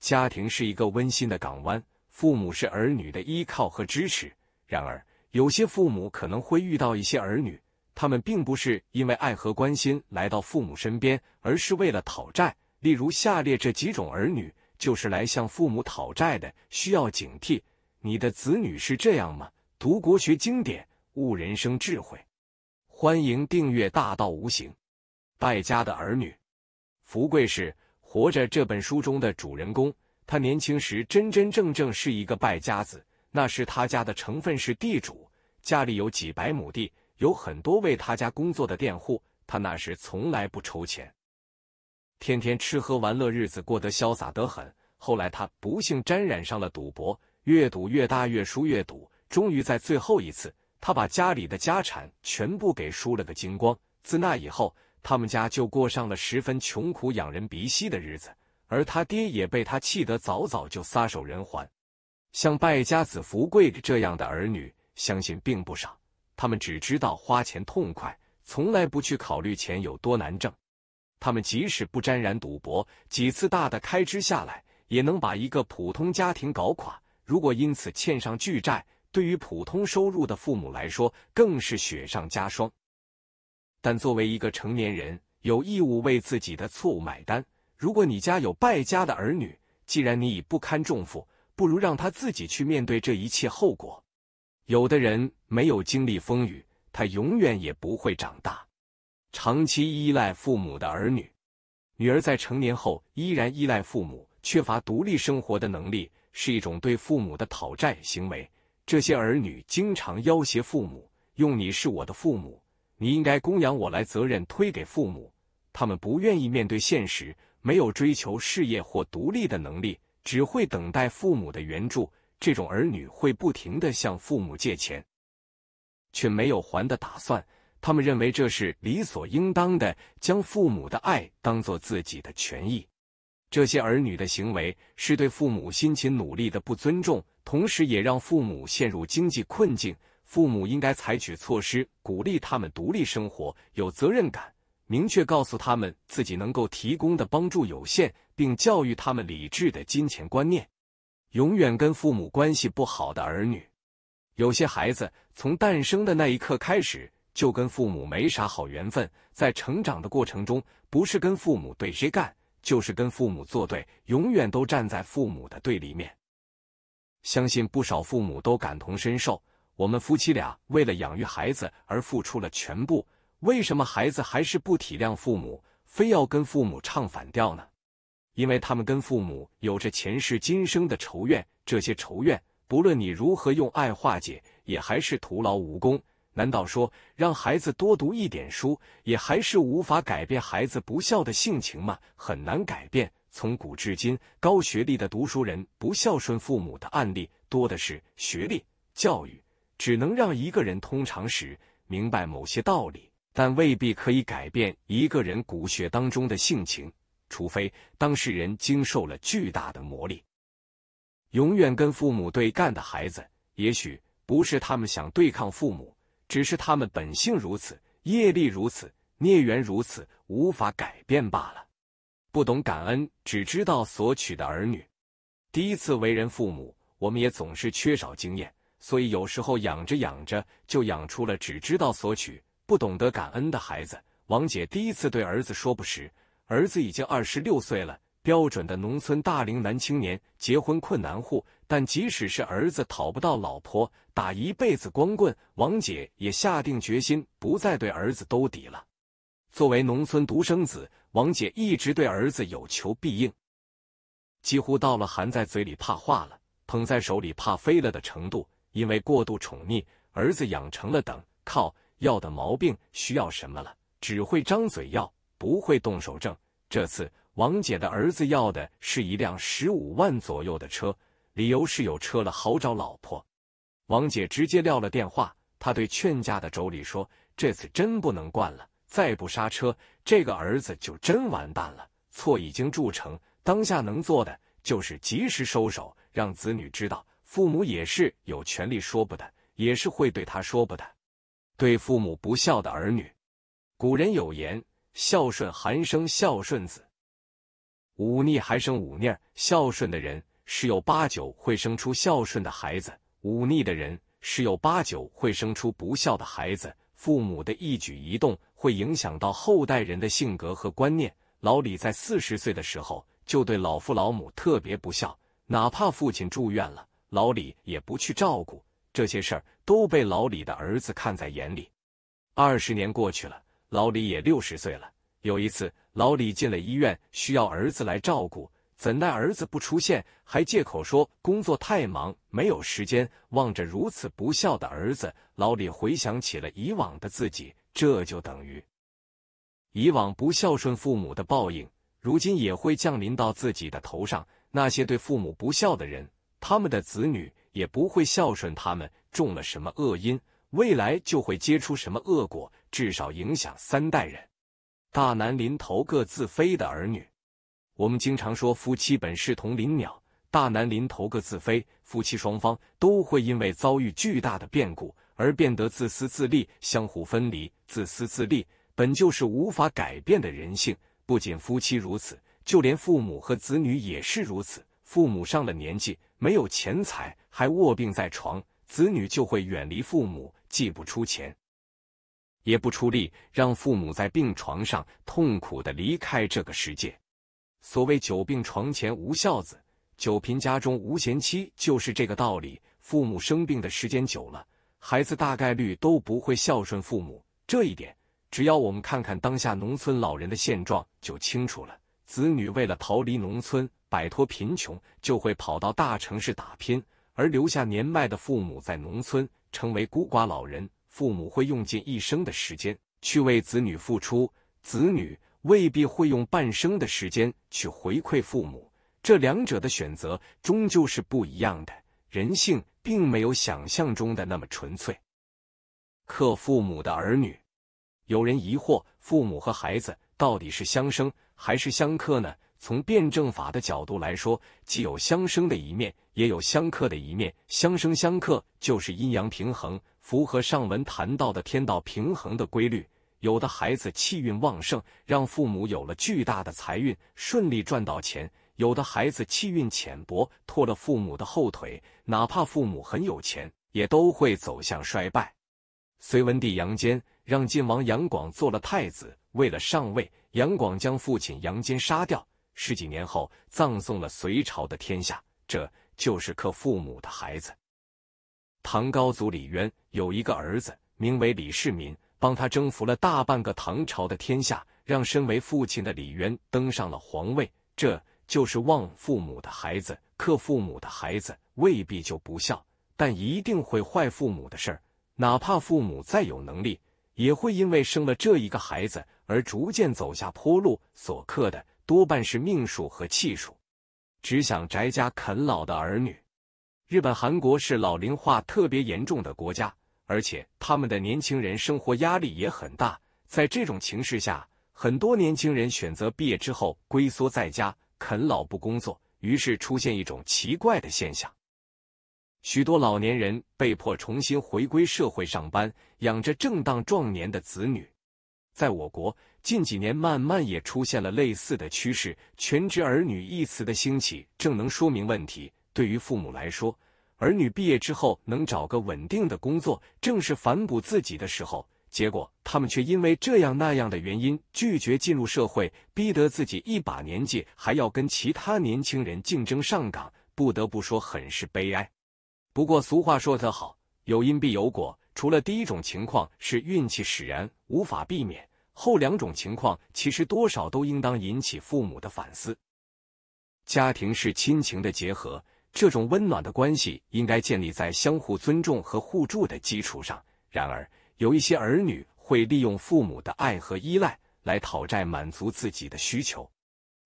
家庭是一个温馨的港湾，父母是儿女的依靠和支持。然而，有些父母可能会遇到一些儿女，他们并不是因为爱和关心来到父母身边，而是为了讨债。例如，下列这几种儿女就是来向父母讨债的，需要警惕。你的子女是这样吗？读国学经典，悟人生智慧，欢迎订阅《大道无形》。败家的儿女，福贵是。活着这本书中的主人公，他年轻时真真正正是一个败家子。那时他家的成分是地主，家里有几百亩地，有很多为他家工作的佃户。他那时从来不筹钱，天天吃喝玩乐，日子过得潇洒得很。后来他不幸沾染上了赌博，越赌越大，越输越赌，终于在最后一次，他把家里的家产全部给输了个精光。自那以后。他们家就过上了十分穷苦、养人鼻息的日子，而他爹也被他气得早早就撒手人寰。像败家子福贵这样的儿女，相信并不少。他们只知道花钱痛快，从来不去考虑钱有多难挣。他们即使不沾染赌博，几次大的开支下来，也能把一个普通家庭搞垮。如果因此欠上巨债，对于普通收入的父母来说，更是雪上加霜。但作为一个成年人，有义务为自己的错误买单。如果你家有败家的儿女，既然你已不堪重负，不如让他自己去面对这一切后果。有的人没有经历风雨，他永远也不会长大。长期依赖父母的儿女，女儿在成年后依然依赖父母，缺乏独立生活的能力，是一种对父母的讨债行为。这些儿女经常要挟父母：“用你是我的父母。”你应该供养我来责任推给父母，他们不愿意面对现实，没有追求事业或独立的能力，只会等待父母的援助。这种儿女会不停的向父母借钱，却没有还的打算。他们认为这是理所应当的，将父母的爱当做自己的权益。这些儿女的行为是对父母辛勤努力的不尊重，同时也让父母陷入经济困境。父母应该采取措施，鼓励他们独立生活，有责任感；明确告诉他们自己能够提供的帮助有限，并教育他们理智的金钱观念。永远跟父母关系不好的儿女，有些孩子从诞生的那一刻开始就跟父母没啥好缘分，在成长的过程中，不是跟父母对谁干，就是跟父母作对，永远都站在父母的对立面。相信不少父母都感同身受。我们夫妻俩为了养育孩子而付出了全部，为什么孩子还是不体谅父母，非要跟父母唱反调呢？因为他们跟父母有着前世今生的仇怨，这些仇怨不论你如何用爱化解，也还是徒劳无功。难道说让孩子多读一点书，也还是无法改变孩子不孝的性情吗？很难改变。从古至今，高学历的读书人不孝顺父母的案例多的是，学历教育。只能让一个人通常时明白某些道理，但未必可以改变一个人骨血当中的性情。除非当事人经受了巨大的磨砺。永远跟父母对干的孩子，也许不是他们想对抗父母，只是他们本性如此，业力如此，孽缘如此，无法改变罢了。不懂感恩，只知道索取的儿女。第一次为人父母，我们也总是缺少经验。所以有时候养着养着，就养出了只知道索取、不懂得感恩的孩子。王姐第一次对儿子说不时，儿子已经二十六岁了，标准的农村大龄男青年，结婚困难户。但即使是儿子讨不到老婆，打一辈子光棍，王姐也下定决心不再对儿子兜底了。作为农村独生子，王姐一直对儿子有求必应，几乎到了含在嘴里怕化了、捧在手里怕飞了的程度。因为过度宠溺，儿子养成了等、靠、要的毛病。需要什么了，只会张嘴要，不会动手挣。这次王姐的儿子要的是一辆十五万左右的车，理由是有车了好找老婆。王姐直接撂了电话，她对劝架的妯娌说：“这次真不能惯了，再不刹车，这个儿子就真完蛋了。错已经铸成，当下能做的就是及时收手，让子女知道。”父母也是有权利说不得，也是会对他说不得。对父母不孝的儿女，古人有言：“孝顺还生孝顺子，忤逆还生忤逆孝顺的人，十有八九会生出孝顺的孩子；忤逆的人，十有八九会生出不孝的孩子。父母的一举一动，会影响到后代人的性格和观念。老李在四十岁的时候，就对老父老母特别不孝，哪怕父亲住院了。老李也不去照顾这些事儿，都被老李的儿子看在眼里。二十年过去了，老李也六十岁了。有一次，老李进了医院，需要儿子来照顾，怎奈儿子不出现，还借口说工作太忙，没有时间。望着如此不孝的儿子，老李回想起了以往的自己，这就等于以往不孝顺父母的报应，如今也会降临到自己的头上。那些对父母不孝的人。他们的子女也不会孝顺他们，种了什么恶因，未来就会结出什么恶果，至少影响三代人。大难临头各自飞的儿女，我们经常说夫妻本是同林鸟，大难临头各自飞。夫妻双方都会因为遭遇巨大的变故而变得自私自利，相互分离。自私自利本就是无法改变的人性，不仅夫妻如此，就连父母和子女也是如此。父母上了年纪，没有钱财，还卧病在床，子女就会远离父母，既不出钱，也不出力，让父母在病床上痛苦的离开这个世界。所谓“久病床前无孝子”，“久贫家中无贤妻”，就是这个道理。父母生病的时间久了，孩子大概率都不会孝顺父母。这一点，只要我们看看当下农村老人的现状就清楚了。子女为了逃离农村。摆脱贫穷，就会跑到大城市打拼，而留下年迈的父母在农村，成为孤寡老人。父母会用尽一生的时间去为子女付出，子女未必会用半生的时间去回馈父母。这两者的选择终究是不一样的。人性并没有想象中的那么纯粹。克父母的儿女，有人疑惑：父母和孩子到底是相生还是相克呢？从辩证法的角度来说，既有相生的一面，也有相克的一面。相生相克就是阴阳平衡，符合上文谈到的天道平衡的规律。有的孩子气运旺盛，让父母有了巨大的财运，顺利赚到钱；有的孩子气运浅薄，拖了父母的后腿，哪怕父母很有钱，也都会走向衰败。隋文帝杨坚让晋王杨广做了太子，为了上位，杨广将父亲杨坚杀掉。十几年后，葬送了隋朝的天下，这就是克父母的孩子。唐高祖李渊有一个儿子，名为李世民，帮他征服了大半个唐朝的天下，让身为父亲的李渊登上了皇位，这就是忘父母的孩子。克父母的孩子未必就不孝，但一定会坏父母的事儿。哪怕父母再有能力，也会因为生了这一个孩子而逐渐走下坡路。所克的。多半是命数和气数，只想宅家啃老的儿女。日本、韩国是老龄化特别严重的国家，而且他们的年轻人生活压力也很大。在这种情势下，很多年轻人选择毕业之后龟缩在家啃老不工作，于是出现一种奇怪的现象：许多老年人被迫重新回归社会上班，养着正当壮年的子女。在我国近几年慢慢也出现了类似的趋势，全职儿女一词的兴起正能说明问题。对于父母来说，儿女毕业之后能找个稳定的工作，正是反哺自己的时候。结果他们却因为这样那样的原因拒绝进入社会，逼得自己一把年纪还要跟其他年轻人竞争上岗，不得不说很是悲哀。不过俗话说得好，有因必有果。除了第一种情况是运气使然，无法避免。后两种情况其实多少都应当引起父母的反思。家庭是亲情的结合，这种温暖的关系应该建立在相互尊重和互助的基础上。然而，有一些儿女会利用父母的爱和依赖来讨债，满足自己的需求。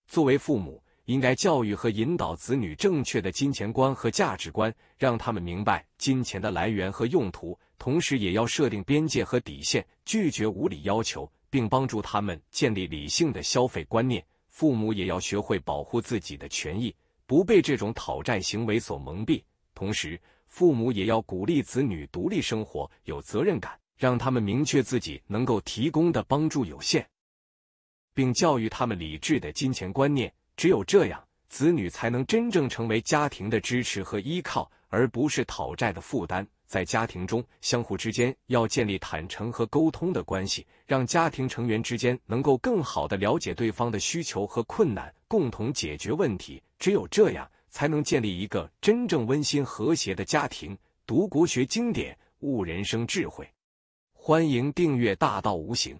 作为父母，应该教育和引导子女正确的金钱观和价值观，让他们明白金钱的来源和用途，同时也要设定边界和底线，拒绝无理要求。并帮助他们建立理性的消费观念，父母也要学会保护自己的权益，不被这种讨债行为所蒙蔽。同时，父母也要鼓励子女独立生活，有责任感，让他们明确自己能够提供的帮助有限，并教育他们理智的金钱观念。只有这样，子女才能真正成为家庭的支持和依靠，而不是讨债的负担。在家庭中，相互之间要建立坦诚和沟通的关系，让家庭成员之间能够更好的了解对方的需求和困难，共同解决问题。只有这样，才能建立一个真正温馨和谐的家庭。读国学经典，悟人生智慧，欢迎订阅《大道无形》。